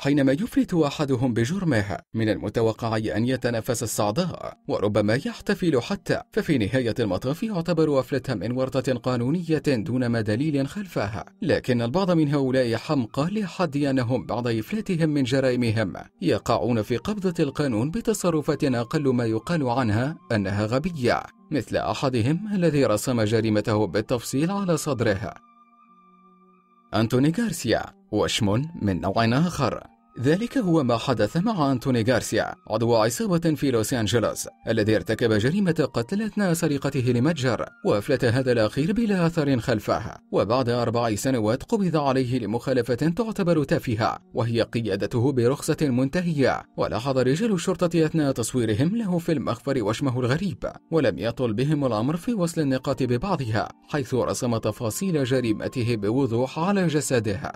حينما يفلت أحدهم بجرمه من المتوقع أن يتنافس الصعداء وربما يحتفل حتى ففي نهاية المطاف يعتبر افلتها من ورطة قانونية دون ما دليل خلفها لكن البعض من هؤلاء حمقى لحد أنهم بعد إفلاتهم من جرائمهم يقعون في قبضة القانون بتصرفات أقل ما يقال عنها أنها غبية مثل أحدهم الذي رسم جريمته بالتفصيل على صدره أنتوني غارسيا وشم من نوع آخر ذلك هو ما حدث مع أنتوني غارسيا عضو عصابة في لوس أنجلوس الذي ارتكب جريمة قتل أثناء سرقته لمتجر وأفلت هذا الأخير بلا أثر خلفه وبعد أربع سنوات قبض عليه لمخالفة تعتبر تافهة وهي قيادته برخصة منتهية ولاحظ رجال الشرطة أثناء تصويرهم له في المخفر وشمه الغريب ولم يطل بهم الأمر في وصل النقاط ببعضها حيث رسم تفاصيل جريمته بوضوح على جسده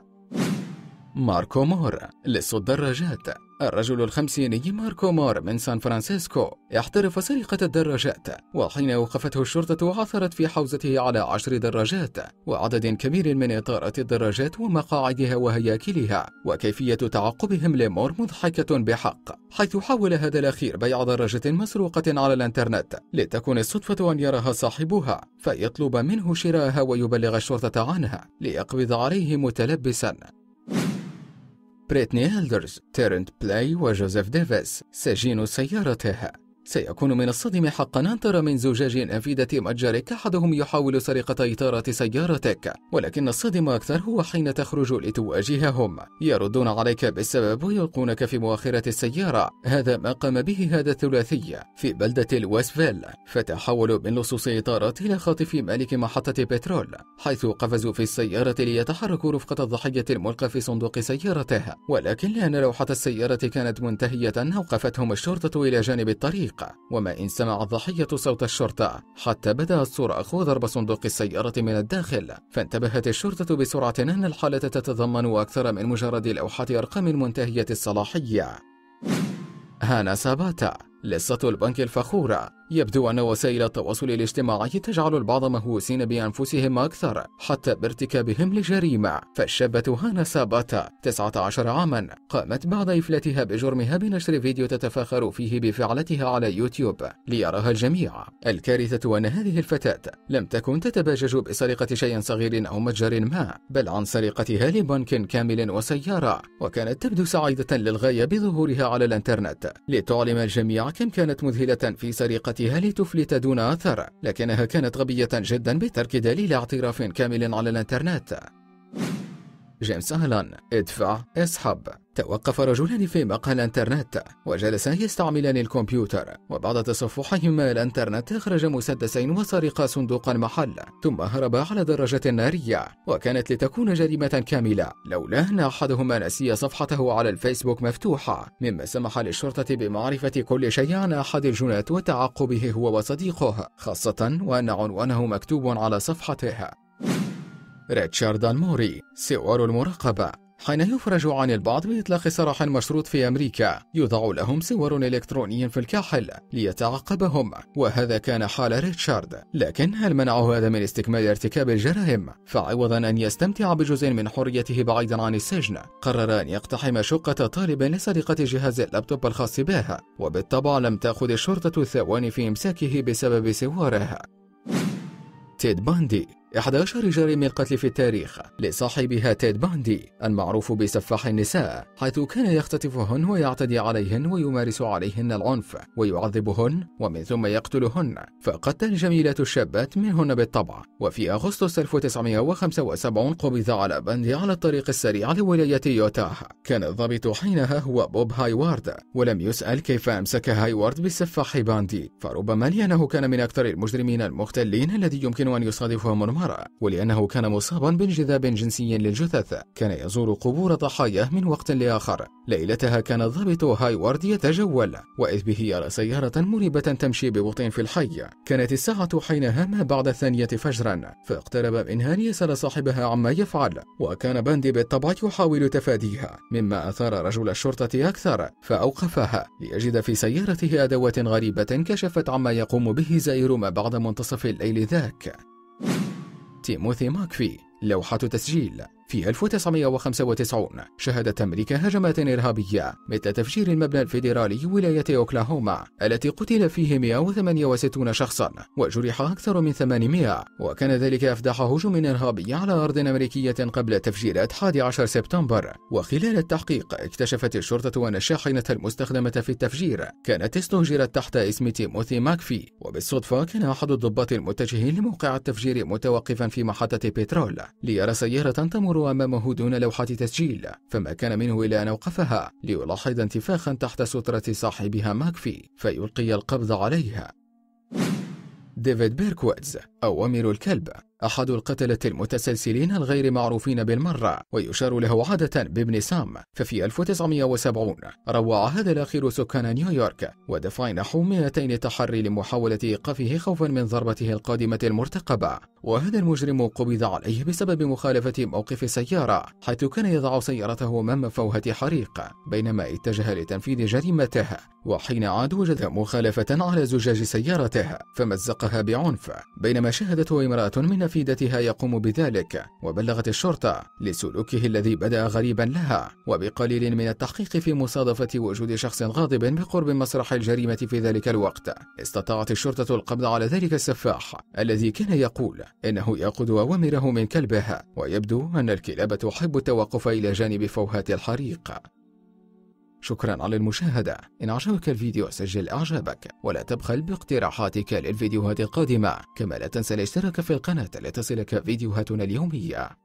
ماركو مور لص الدراجات الرجل الخمسيني ماركو مور من سان فرانسيسكو احترف سرقة الدراجات وحين وقفته الشرطة عثرت في حوزته على عشر دراجات وعدد كبير من إطارات الدراجات ومقاعدها وهياكلها وكيفية تعقبهم لمور مضحكة بحق حيث حاول هذا الأخير بيع دراجة مسروقة على الإنترنت لتكون الصدفة أن يراها صاحبها فيطلب منه شراءها ويبلغ الشرطة عنها ليقبض عليه متلبسا بريتني هيلدرز، تيرنت بلاي وجوزيف ديفيس سجين سيارتها سيكون من الصدم حقا أن ترى من زجاج أفيدة متجرك أحدهم يحاول سرقة إطارة سيارتك ولكن الصادم أكثر هو حين تخرج لتواجههم يردون عليك بالسبب ويلقونك في مؤخرة السيارة هذا ما قام به هذا الثلاثي في بلدة الوسفيل فتحولوا من لصوص إطارات إلى خاطف مالك محطة بترول حيث قفزوا في السيارة ليتحركوا رفقة الضحية الملقى في صندوق سيارته ولكن لأن لوحة السيارة كانت منتهية أوقفتهم الشرطة إلى جانب الطريق الطريق وما إن سمع الضحية صوت الشرطة حتى بدأت صراخ وضرب صندوق السيارة من الداخل فانتبهت الشرطة بسرعة أن الحالة تتضمن أكثر من مجرد لوحة أرقام منتهية الصلاحية هانا ساباتا لصة البنك الفخورة يبدو أن وسائل التواصل الاجتماعي تجعل البعض مهووسين بأنفسهم أكثر حتى بارتكابهم لجريمة فالشابة هانا ساباتا 19 عاما قامت بعد إفلاتها بجرمها بنشر فيديو تتفاخر فيه بفعلتها على يوتيوب ليراها الجميع الكارثة أن هذه الفتاة لم تكن تتباجج بسرقة شيء صغير أو متجر ما بل عن سرقتها لبنك كامل وسيارة وكانت تبدو سعيدة للغاية بظهورها على الانترنت لتعلم الجميع كم كانت مذهلة في سرقة ذاتها لتفلت دون أثر لكنها كانت غبية جدا بترك دليل اعتراف كامل على الانترنت جيمس هالان ادفع اسحب توقف رجلان في مقهى الانترنت وجلسا يستعملان الكمبيوتر وبعد تصفحهما الانترنت اخرج مسدسين وسرقا صندوق المحل ثم هربا على دراجة نارية وكانت لتكون جريمة كاملة لولا أن أحدهما نسي صفحته على الفيسبوك مفتوحة مما سمح للشرطة بمعرفة كل شيء عن أحد الجنات وتعقبه هو وصديقه خاصة وأن عنوانه مكتوب على صفحته ريتشارد موري سوار المراقبة حين يفرج عن البعض بإطلاق سراح مشروط في أمريكا يوضع لهم سوار إلكتروني في الكاحل ليتعقبهم وهذا كان حال ريتشارد لكن هل منعه هذا من استكمال ارتكاب الجرائم؟ فعوضا أن يستمتع بجزء من حريته بعيدا عن السجن قرر أن يقتحم شقة طالب لسرقة جهاز اللابتوب الخاص به وبالطبع لم تأخذ الشرطة ثواني في إمساكه بسبب سواره تيد باندي إحدى أشهر جريمة قتل في التاريخ لصاحبها تيد باندي المعروف بسفاح النساء حيث كان يختطفهن ويعتدي عليهن ويمارس عليهن العنف ويعذبهن ومن ثم يقتلهن فقتل الجميلات الشابات منهن بالطبع وفي أغسطس 1975 قبض على باندي على الطريق السريع لولاية يوتاه كان الضابط حينها هو بوب هايوارد ولم يسأل كيف أمسك هايوارد بالسفاح باندي فربما لأنه كان من أكثر المجرمين المختلين الذي يمكن أن يصادفهم المرأة ولأنه كان مصابا بانجذاب جنسي للجثث كان يزور قبور ضحاياه من وقت لآخر ليلتها كان ضابط هايوارد يتجول وإذ به يرى سيارة مريبة تمشي ببطء في الحي كانت الساعة حينها ما بعد الثانية فجرا فاقترب منها ليسأل صاحبها عما يفعل وكان باندي بالطبع يحاول تفاديها مما أثار رجل الشرطة أكثر فأوقفها ليجد في سيارته أدوات غريبة كشفت عما يقوم به زائر ما بعد منتصف الليل ذاك تيموثي ماكفي لوحة تسجيل في 1995 شهدت أمريكا هجمات إرهابية مثل تفجير المبنى الفيدرالي ولاية أوكلاهوما التي قتل فيه 168 شخصا وجرح أكثر من 800 وكان ذلك أفدح هجوم إرهابي على أرض أمريكية قبل تفجيرات 11 سبتمبر وخلال التحقيق اكتشفت الشرطة أن الشاحنة المستخدمة في التفجير كانت استهجرت تحت اسم تيموثي ماكفي وبالصدفة كان أحد الضباط المتجهين لموقع التفجير متوقفا في محطة بترول ليرى سيارة تمر أمامه دون لوحة تسجيل فما كان منه إلا أن أوقفها ليلاحظ انتفاخا تحت سترة صاحبها ماكفي فيلقي القبض عليها ديفيد بيركويتز أوامر الكلب أحد القتلة المتسلسلين الغير معروفين بالمرة ويشار له عادة بابن سام ففي 1970 روع هذا الأخير سكان نيويورك ودفع نحو 200 تحري لمحاولة إيقافه خوفا من ضربته القادمة المرتقبة وهذا المجرم قبض عليه بسبب مخالفة موقف سيارة حيث كان يضع سيارته أمام فوهة حريق بينما اتجه لتنفيذ جريمته وحين عاد وجد مخالفة على زجاج سيارته فمزقها ضربها بعنف بينما شهدت امرأة من نفيدتها يقوم بذلك وبلغت الشرطة لسلوكه الذي بدا غريبا لها وبقليل من التحقيق في مصادفة وجود شخص غاضب بقرب مسرح الجريمة في ذلك الوقت استطاعت الشرطة القبض على ذلك السفاح الذي كان يقول إنه يأخذ أوامره من كلبه ويبدو أن الكلاب تحب التوقف إلى جانب فوهات الحريق شكرا على المشاهدة إن أعجبك الفيديو سجل أعجابك ولا تبخل باقتراحاتك للفيديوهات القادمة كما لا تنسى الاشتراك في القناة لتصلك فيديوهاتنا اليومية